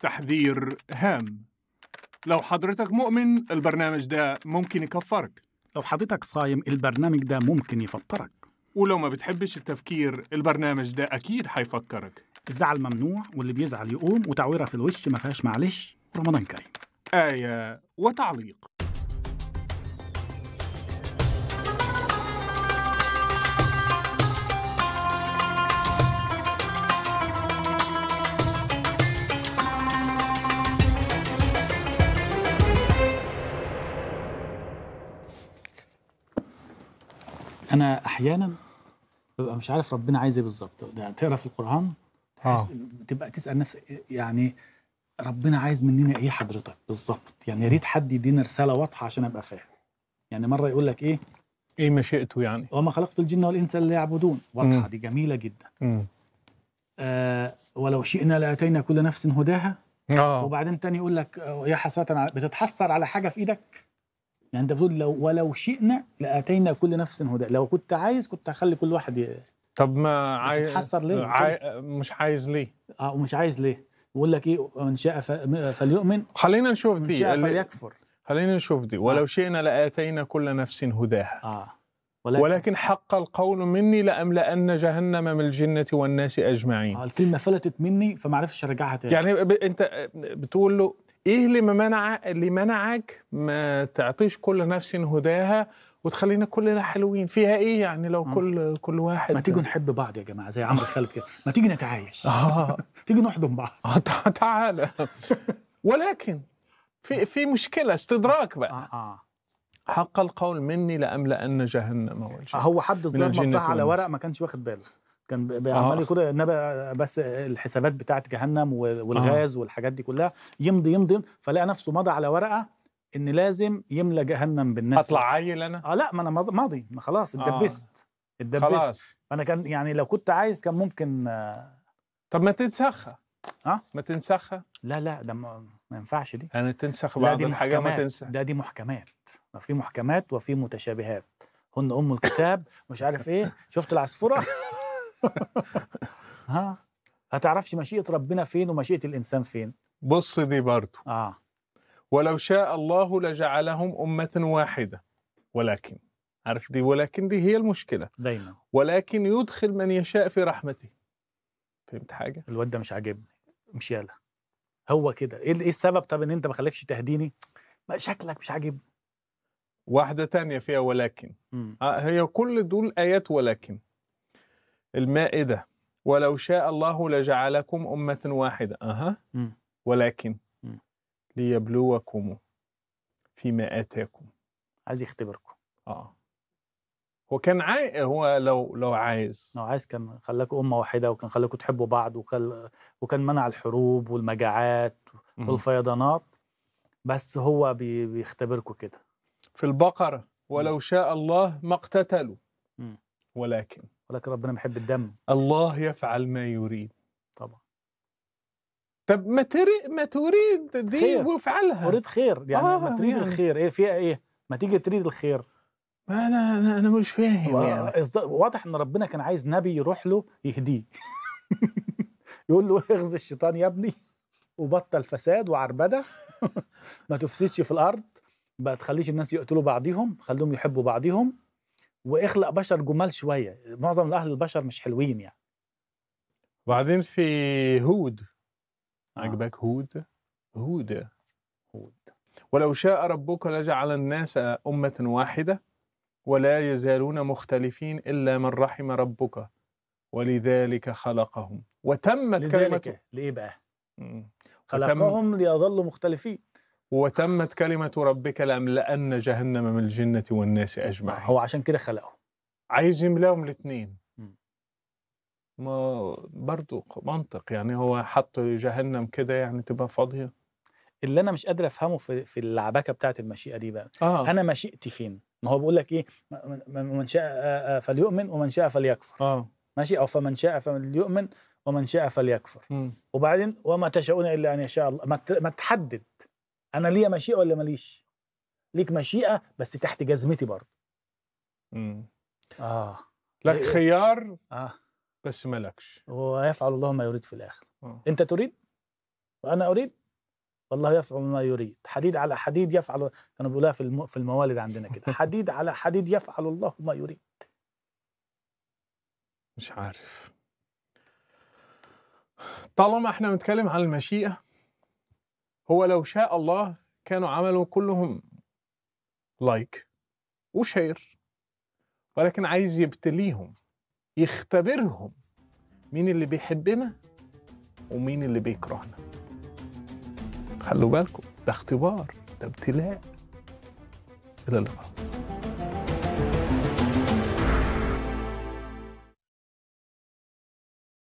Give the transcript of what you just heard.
تحذير هام لو حضرتك مؤمن البرنامج ده ممكن يكفرك لو حضرتك صايم البرنامج ده ممكن يفطرك ولو ما بتحبش التفكير البرنامج ده أكيد هيفكرك الزعل ممنوع واللي بيزعل يقوم وتعويرة في الوش ما فيهاش معلش رمضان كريم آية وتعليق انا احيانا ببقى مش عارف ربنا عايز ايه بالظبط تقرا في القران آه. تبقى تسال نفسك يعني ربنا عايز مننا ايه حضرتك بالظبط يعني يا ريت حد يدينا رساله واضحه عشان ابقى فاهم يعني مره يقول لك ايه ايه مشيئته يعني وما خلقت الجن والانس الا ليعبدون واضحه دي جميله جدا آه ولو شئنا لاتينا كل نفس هداها آه. وبعدين تاني يقول لك آه، يا حسرة بتتحسر على حاجه في ايدك يعني انت بتقول لو ولو شئنا لاتينا كل نفس هدى لو كنت عايز كنت هخلي كل واحد ي... طب ما عايز تتحسر ليه عاي... مش عايز ليه اه ومش عايز ليه بيقول لك ايه من شاء ف... فليؤمن خلينا نشوف دي من شاء فليكفر خلينا نشوف دي ولو آه. شئنا لاتينا كل نفس هداها اه ولكن, ولكن حق القول مني لأملأن جهنم من الجنة والناس أجمعين آه الكلمة فلتت مني فما عرفتش أرجعها تاني يعني ب... أنت بتقول له ايه اللي منع اللي منعك ما تعطيش كل نفس هداها وتخلينا كلنا حلوين فيها ايه يعني لو كل كل واحد ما تيجي نحب بعض يا جماعه زي عمرو خالد كده ما تيجي نتعايش اه تيجي نحضن بعض اه تعالى ولكن في في مشكله استدراك بقى آه آه. حق القول مني لاملأن جهنم والجنة هو حد الظلم بتاع على ورق ما كانش واخد باله كان بيعمل كده آه. النبي بس الحسابات بتاعت جهنم والغاز آه. والحاجات دي كلها يمضي يمضي فلقى نفسه مضى على ورقه ان لازم يملى جهنم بالناس اطلع عيل انا اه لا ما انا ماضي ما خلاص اتدبست آه. اتدبست فانا كان يعني لو كنت عايز كان ممكن آه طب ما تنسخها اه ما تنسخها لا لا ده ما, ما ينفعش دي يعني تنسخ بعض الحاجه ما تنسخ ده دي محكمات ما في محكمات وفي متشابهات هن ام الكتاب مش عارف ايه شفت العصفوره ها هتعرفش مشيئة ربنا فين ومشيئة الإنسان فين بص دي برضو آه. ولو شاء الله لجعلهم أمة واحدة ولكن عارف دي ولكن دي هي المشكلة دايما ولكن يدخل من يشاء في رحمته فهمت حاجة؟ الواد ده مش عاجبني مش يالا هو كده ايه, إيه السبب طب ان انت ما خليكش تهديني؟ ما شكلك مش عاجبني واحدة تانية فيها ولكن آه هي كل دول آيات ولكن المائدة ولو شاء الله لجعلكم أمة واحدة أها ولكن ليبلوكم فيما آتاكم عايز يختبركم اه هو كان عاي... هو لو لو عايز لو عايز كان خلاكم امه واحده وكان خلاكم تحبوا بعض وكان وكان منع الحروب والمجاعات والفيضانات بس هو بي... بيختبركم كده في البقره ولو شاء الله ما اقتتلوا ولكن ولكن ربنا بيحب الدم الله يفعل ما يريد طبعا طب ما تري ما تريد دي خير. وافعلها اريد خير يعني آه ما تريد يعني. الخير ايه فيها ايه ما تيجي تريد الخير ما انا انا, أنا مش فاهم يعني. واضح ان ربنا كان عايز نبي يروح له يهديه يقول له اغزي الشيطان يا ابني وبطل فساد وعربده ما تفسدش في الارض ما تخليش الناس يقتلوا بعضهم خليهم يحبوا بعضهم واخلق بشر جمال شويه معظم الاهل البشر مش حلوين يعني وبعدين في هود آه. هود هود هود ولو شاء ربك لجعل الناس أمة واحدة ولا يزالون مختلفين إلا من رحم ربك ولذلك خلقهم وتمت لذلك كلمته لإيه بقى؟ خلقهم ليظلوا مختلفين وتمت كلمة ربك لأملأن جهنم من الجنة والناس أجمعين هو عشان كده خلقهم عايز يملاهم الاثنين ما برضو منطق يعني هو حط جهنم كده يعني تبقى فاضية اللي أنا مش قادر أفهمه في, في اللعبكة بتاعة المشيئة دي بقى آه. أنا مشيئتي فين؟ ما هو بيقول لك إيه من شاء آه، آه، فليؤمن ومن شاء فليكفر آه. ماشي أو فمن شاء فليؤمن ومن شاء فليكفر م. وبعدين وما تشاءون إلا أن يشاء الله ما تحدد انا ليا مشيئه ولا ماليش ليك مشيئه بس تحت جزمتي برضه امم اه لك إيه. خيار اه بس مالكش ويفعل الله ما يريد في الاخر آه. انت تريد وانا اريد والله يفعل ما يريد حديد على حديد يفعل كانوا بيقولها في المو... في الموالد عندنا كده حديد على حديد يفعل الله ما يريد مش عارف طالما احنا بنتكلم عن المشيئه هو لو شاء الله كانوا عملوا كلهم لايك وشير ولكن عايز يبتليهم يختبرهم مين اللي بيحبنا ومين اللي بيكرهنا خلوا بالكم ده اختبار ده ابتلاء إلى اللقاء